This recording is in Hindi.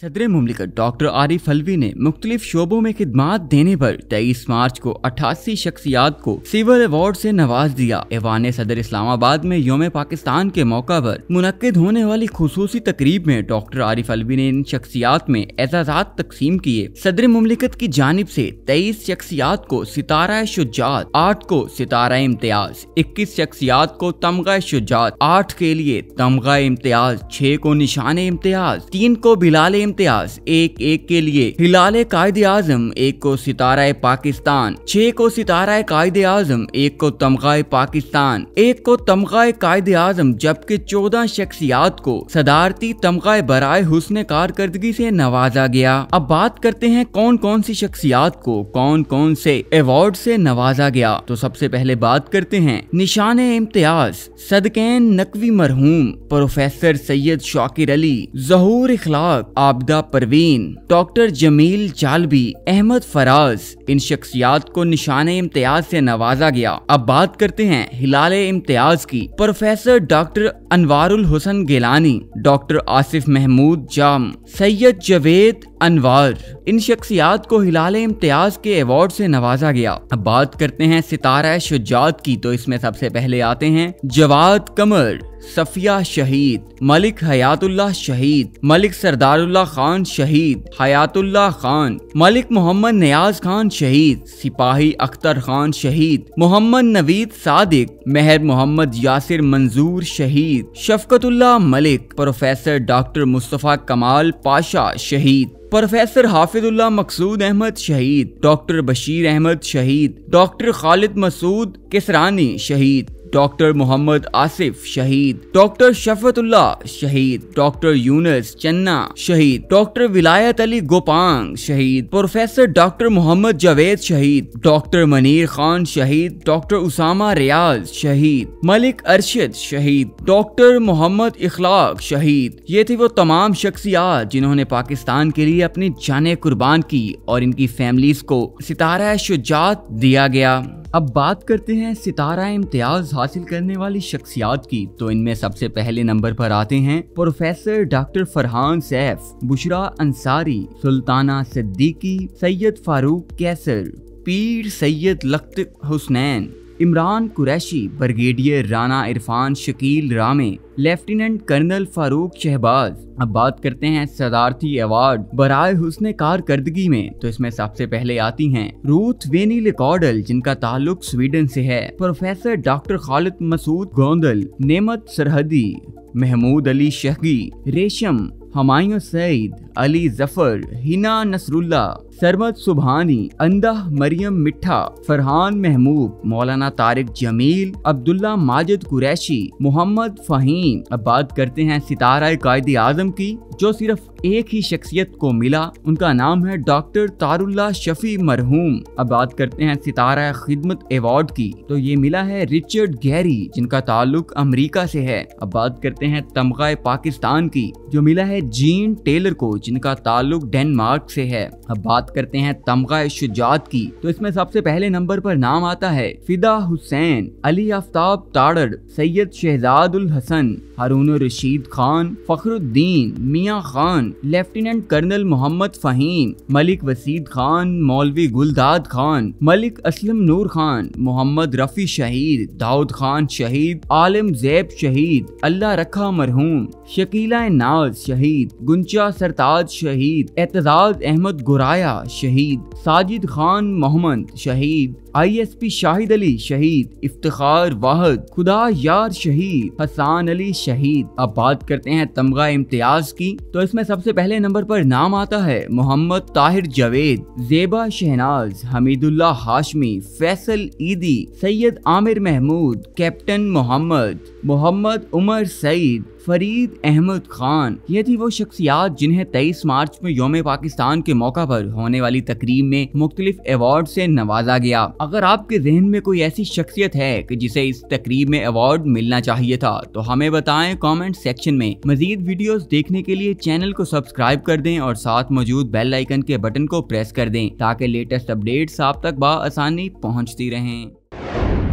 सदर ममलिकत डॉक्टर आरिफ अलवी ने मुख्तलिफ शोबों में खिदमात देने पर तेईस मार्च को अठासी शख्सियात को सिविल अवार्ड से नवाज दिया एवान सदर इस्लामाबाद में योम पाकिस्तान के मौका पर मुनद होने वाली खसूसी तकरीब में डॉक्टर आरिफ अलवी ने इन शख्सियात में एजाजात तकसीम किए सदर ममलिकत की जानब से तेईस शख्सियात को सितारा शुजात आठ को सितारा इम्तियाज इक्कीस शख्सियात को तमगा शुजात आठ के लिए तमगा इम्तियाज छह को निशान इम्तियाज तीन को बिलाल इम्तियाज एक एक के लिए हिलाल कायद आजम एक को सितारा पाकिस्तान छह को सितारा कायद आजम एक को तमगा पाकिस्तान एक को तमगा कायद आजम जबकि चौदह शख्सियात को सदारती तमगा बरए हुसन कारकर्दगी से नवाजा गया अब बात करते हैं कौन कौन सी शख्सियात को कौन कौन से अवार्ड से नवाजा गया तो सबसे पहले बात करते हैं निशान इम्तियाज सदकैन नकवी मरहूम प्रोफेसर सैयद शाकिर अली जहूर इखलाक आबदा परवीन डॉक्टर जमील जालबी अहमद फराज इन शख्सियात को निशान इम्तियाज से नवाजा गया अब बात करते हैं हिलाल इम्तियाज की professor doctor Anwarul Hasan Gilani doctor Asif Mahmood Jam Syed Javed Anwar इन शख्सियात को हिलाल इम्तियाज के अवार्ड से नवाजा गया अब बात करते हैं सितारा शुजात की तो इसमें सबसे पहले आते हैं जवाद कमर सफिया शहीद मलिक हयातुल्ला शहीद मलिक सरदारुल्ला खान शहीद हयातुल्ला खान मलिक मोहम्मद नयाज खान शहीद सिपाही अख्तर खान शहीद मोहम्मद नवीद सादिक मेहर मोहम्मद यासिर मंजूर शहीद शफकतुल्ला मलिक प्रोफेसर डॉक्टर मुस्तफ़ा कमाल पाशा शहीद प्रोफेसर हाफिजुल्ला मकसूद अहमद शहीद डॉक्टर बशीर अहमद शहीद डॉक्टर खालिद मसूद किसरानी शहीद डॉक्टर मोहम्मद आसिफ शहीद डॉक्टर शफतुल्ला शहीद डॉक्टर यूनस चन्ना शहीद डॉक्टर विलायत अली गोपांग शहीद प्रोफेसर डॉक्टर मोहम्मद जावेद शहीद डॉक्टर मनीर खान शहीद डॉक्टर उसामा रियाज शहीद मलिक अरशद शहीद डॉक्टर मोहम्मद इखलाक शहीद ये थी वो तमाम शख्सियात जिन्होंने पाकिस्तान के लिए अपनी जान कुर्बान की और इनकी फैमिलीज को सितारा शुजात दिया गया अब बात करते हैं सितारा इम्तियाज हासिल करने वाली शख्सियात की तो इनमें सबसे पहले नंबर पर आते हैं professor doctor Farhan Saif Bushra Ansari Sultana Siddiqui Syed Farooq Qaiser Pir Syed Lakht Husnain Imran Qureshi brigadier Rana Irfan Shakeel Rame lieutenant colonel Farooq Shahbaz अब बात करते हैं सदारती अवार्ड बराए हुसन कारकर्दगी में तो इसमें सबसे पहले आती हैं रूथ वेनी लिकॉडल जिनका ताल्लुक स्वीडन से है प्रोफेसर डॉक्टर खालिद मसूद गोंदल नेमत सरहदी महमूद अली शहगी रेशम हमायूं सईद अली जफर हिना नसरुल्ला सरमत सुबहानी अंदा मरियम मिठा फरहान महमूब मौलाना तारिक जमील अब्दुल्ला माजिद कुरैशी मोहम्मद फहीम अब बात करते हैं सितारा कायद आजम की जो सिर्फ एक ही शख्सियत को मिला उनका नाम है डॉक्टर तारुल्ला शफी मरहूम अब बात करते हैं सितारा खिदमत अवार्ड की तो ये मिला है रिचर्ड गैरी जिनका ताल्लुक अमेरिका से है अब बात करते हैं तमगा पाकिस्तान की जो मिला है जीन टेलर को जिनका ताल्लुक डेनमार्क से है अब बात बात करते हैं तमगा शुजात की तो इसमें सबसे पहले नंबर पर नाम आता है फिदा हुसैन अली आफ्ताब ताड़ड़ सैयद शहजाद उल हसन हारून रशीद खान फखरुद्दीन मियाँ खान लेफ्टिनेंट कर्नल मोहम्मद फहीम मलिक वसीद खान मौलवी गुलदाद खान मलिक असलम नूर खान मोहम्मद रफ़ी शहीद दाऊद खान शहीद आलम जैब शहीद अल्लाह रखा मरहूम शकीला नाज शहीद गुंचा सरताज शहीद एतजाज अहमद गुराया मिर्जा शहीद साजिद खान मोहम्मद शहीद आईएसपी शाहिद अली शहीद इफ्तार वाहद खुदा यार शहीद हसान अली शहीद अब बात करते हैं तमगा इम्तियाज की तो इसमें सबसे पहले नंबर पर नाम आता है मोहम्मद ताहिर जावेद जेबा शहनाज हमीदुल्ला हाशमी फैसल ईदी सैयद आमिर महमूद कैप्टन मोहम्मद मोहम्मद उमर सईद फरीद अहमद खान ये थी वो शख्सियात जिन्हें 23 मार्च में योम पाकिस्तान के मौका पर होने होने वाली तकरीब में मुख्तलिफ अवार्ड से नवाजा गया अगर आपके जहन में कोई ऐसी शख्सियत है कि जिसे इस तकरीब में अवार्ड मिलना चाहिए था तो हमें बताएं कमेंट सेक्शन में मजीद वीडियो देखने के लिए चैनल को सब्सक्राइब कर दें और साथ मौजूद बेल आइकन के बटन को प्रेस कर दें ताकि लेटेस्ट अपडेट्स आप तक बा आसानी पहुँचती रहें